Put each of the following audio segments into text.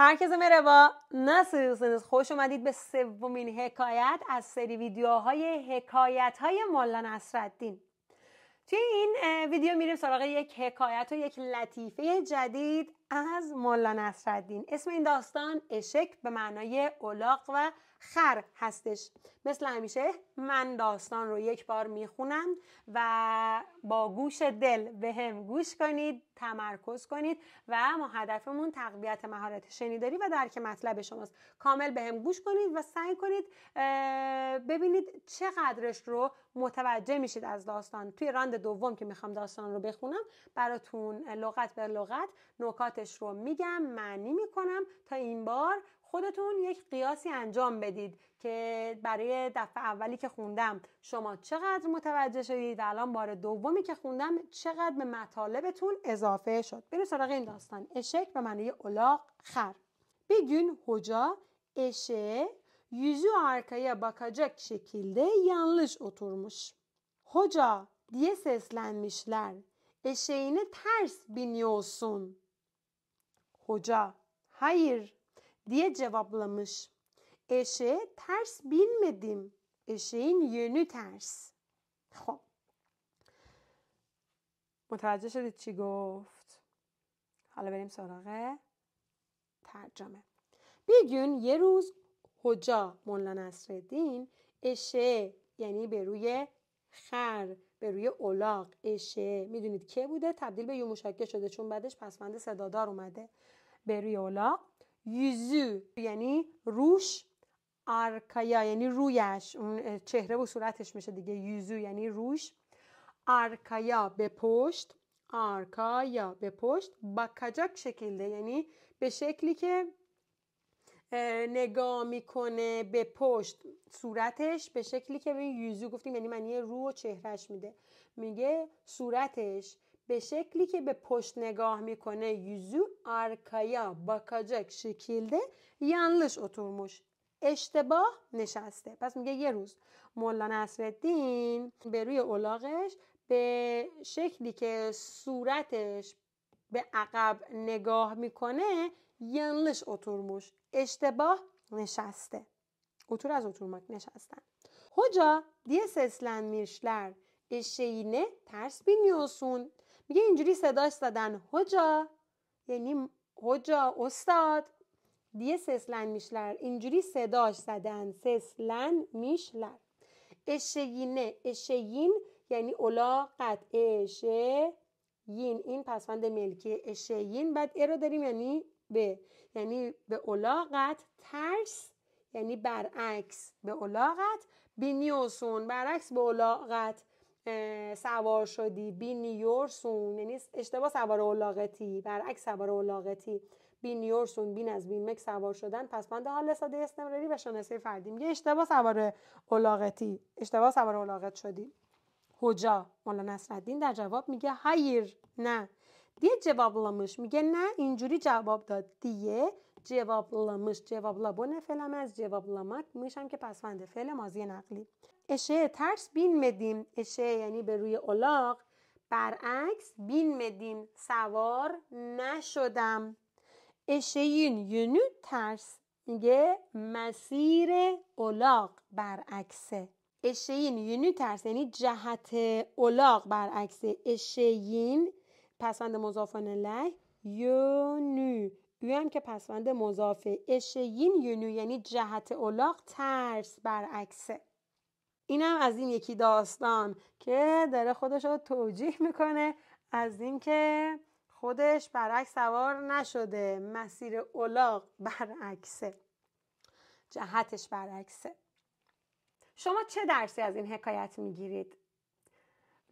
هرکز مروا Nasılsınız? خوش اومدید به سومین حکایت از سری ویدیوهای حکایت های مولا نصرالدین. توی این ویدیو میریم سراغ یک حکایت و یک لطیفه جدید از مولا نصرالدین اسم این داستان اشک به معنای اولاق و خر هستش مثل همیشه من داستان رو یک بار میخونم و با گوش دل به هم گوش کنید تمرکز کنید و ما هدفمون تقویت مهارت شنیداری و درک مطلب شماست کامل به هم گوش کنید و سعی کنید ببینید چقدرش رو متوجه میشید از داستان توی راند دوم که میخوام داستان رو بخونم براتون لغت به لغت نکات رو میگم معنی میکنم تا این بار خودتون یک قیاسی انجام بدید که برای دفعه اولی که خوندم شما چقدر متوجه شدید و الان بار دومی که خوندم چقدر به مطالبتون اضافه شد بریم سراغ این داستان اشک به معنی الاغ خر بگین هجا اشه یوزو آرکایه باکاجک bakacak şekilde yanlış oturmuş. Hoca diye ترس ترس ters Hoca, hayır diye cevaplamış. Eşeğe ters binmedim. Eşeğin yönü ters. خب متوجه شدید چی گفت حالا بریم سراغ ترجمه بیگون یه روز حجا مولا نصرالدین اشه یعنی به روی خر به روی اولاق اشه میدونید که بوده تبدیل به یوموشکه شده چون بعدش پسمند صدادار اومده بریولا یوزو یعنی روش آرکایا یعنی رویش اون چهره و صورتش میشه دیگه یوزو یعنی روش آرکایا به پشت آرکایا به پشت کجاک شکلده یعنی به شکلی که نگاه میکنه به پشت صورتش به شکلی که به یوزو گفتیم یعنی یه رو و چهرش میده میگه صورتش به شکلی که به پشت نگاه میکنه یوزو آرکایا باکاجک شکیلده یانلش اتورموش اشتباه نشسته پس میگه یه روز مولا نصرالدین به روی اولاغش به شکلی که صورتش به عقب نگاه میکنه یانلش اتورموش اشتباه نشسته اتور از اتورمک نشستن هجا دیه سسلن میرشلر اشهینه ترس بینیوسون میگه اینجوری صداش زدن هجا یعنی هجا استاد دیه سسلن میشلر اینجوری صداش زدن سسلن میشلر اشگینه اشگین یعنی اولاقت اشه این پسفند ملکی اشیین بعد ا رو داریم یعنی به یعنی به اولاقت ترس یعنی برعکس به اولاغت بینیوسون برعکس به اولاقت سوار شدی بی یعنی اشتباه سوار اولاغتی برعکس سوار اولاغتی بین نیورسون بین از بین سوار شدن پس من حال ساده استمراری و شناسه فردی میگه اشتباه سوار اولاغتی اشتباه سوار اولاغت شدی هجا مولانا نصرالدین در جواب میگه هیر نه دیگه جواب میگه نه اینجوری جواب داد دیگه جوابلابونه از جواب cevablamak میشم که پسفند فعل ماضی نقلی اشه ترس بین مدیم اشه یعنی به روی اولاق برعکس بین مدیم سوار نشدم این یونو ترس میگه مسیر اولاق برعکسه این یونو ترس یعنی جهت اولاق برعکسه این پسند مضافان له یون هم که پسوند مضاف یین یونو یعنی جهت اولاق ترس برعکسه اینم از این یکی داستان که داره خودش رو توجیه میکنه از اینکه خودش برعکس سوار نشده مسیر اولاق برعکسه جهتش برعکسه شما چه درسی از این حکایت میگیرید؟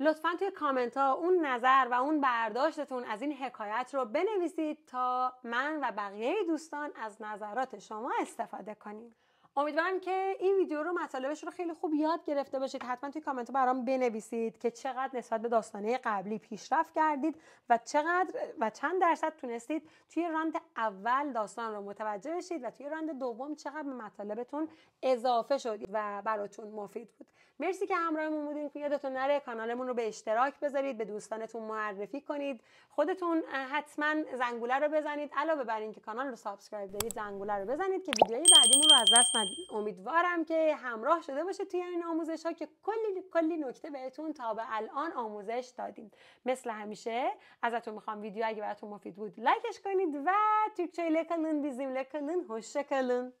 لطفا توی کامنت ها اون نظر و اون برداشتتون از این حکایت رو بنویسید تا من و بقیه دوستان از نظرات شما استفاده کنیم امیدوارم که این ویدیو رو مطالبش رو خیلی خوب یاد گرفته باشید حتما توی کامنت برام بنویسید که چقدر نسبت به داستانه قبلی پیشرفت کردید و چقدر و چند درصد تونستید توی راند اول داستان رو متوجه بشید و توی راند دوم چقدر به مطالبتون اضافه شد و براتون مفید بود مرسی که همراهمون بودین یادتون نره کانالمون رو به اشتراک بذارید به دوستانتون معرفی کنید خودتون حتما زنگوله رو بزنید علاوه بر اینکه کانال رو سابسکرایب دارید زنگوله رو بزنید که ویدیوهای بعدیمون رو از دست ندید امیدوارم که همراه شده باشه توی این آموزش ها که کلی کلی نکته بهتون تا به الان آموزش دادیم مثل همیشه ازتون میخوام ویدیو اگه براتون مفید بود لایکش کنید و ترکچه لکنون بیزیم لکنون هشکلن.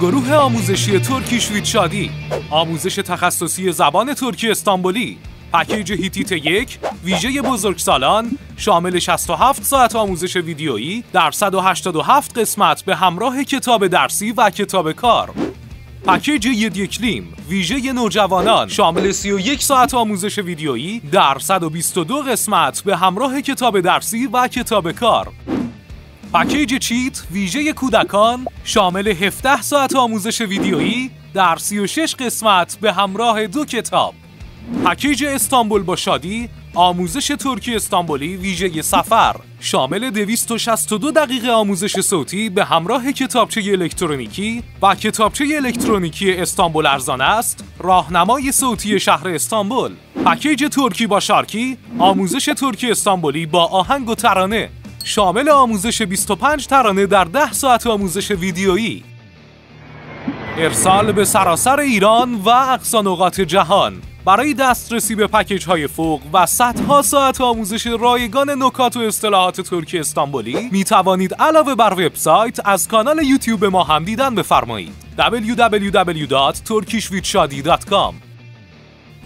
گروه آموزشی ترکیش ویچادی آموزش تخصصی زبان ترکی استانبولی پکیج هیتیت یک ویژه بزرگ بزرگسالان شامل 67 ساعت آموزش ویدیویی در 187 قسمت به همراه کتاب درسی و کتاب کار پکیج ید ویژه نوجوانان شامل 31 ساعت آموزش ویدیویی در 122 قسمت به همراه کتاب درسی و کتاب کار پکیج چیت ویژه کودکان شامل 17 ساعت آموزش ویدیویی در 36 قسمت به همراه دو کتاب پکیج استانبول با شادی آموزش ترکی استانبولی ویژه سفر شامل 262 دقیقه آموزش صوتی به همراه کتابچه الکترونیکی و کتابچه الکترونیکی استانبول ارزان است راهنمای صوتی شهر استانبول پکیج ترکی با شارکی آموزش ترکی استانبولی با آهنگ و ترانه شامل آموزش 25 ترانه در 10 ساعت آموزش ویدیویی ارسال به سراسر ایران و اقصانوقات جهان برای دسترسی به پکیج های فوق و صدها ساعت آموزش رایگان نکات و اصطلاحات ترکی استانبولی می توانید علاوه بر وبسایت از کانال یوتیوب ما هم دیدن بفرمایید www.turkishwithshadi.com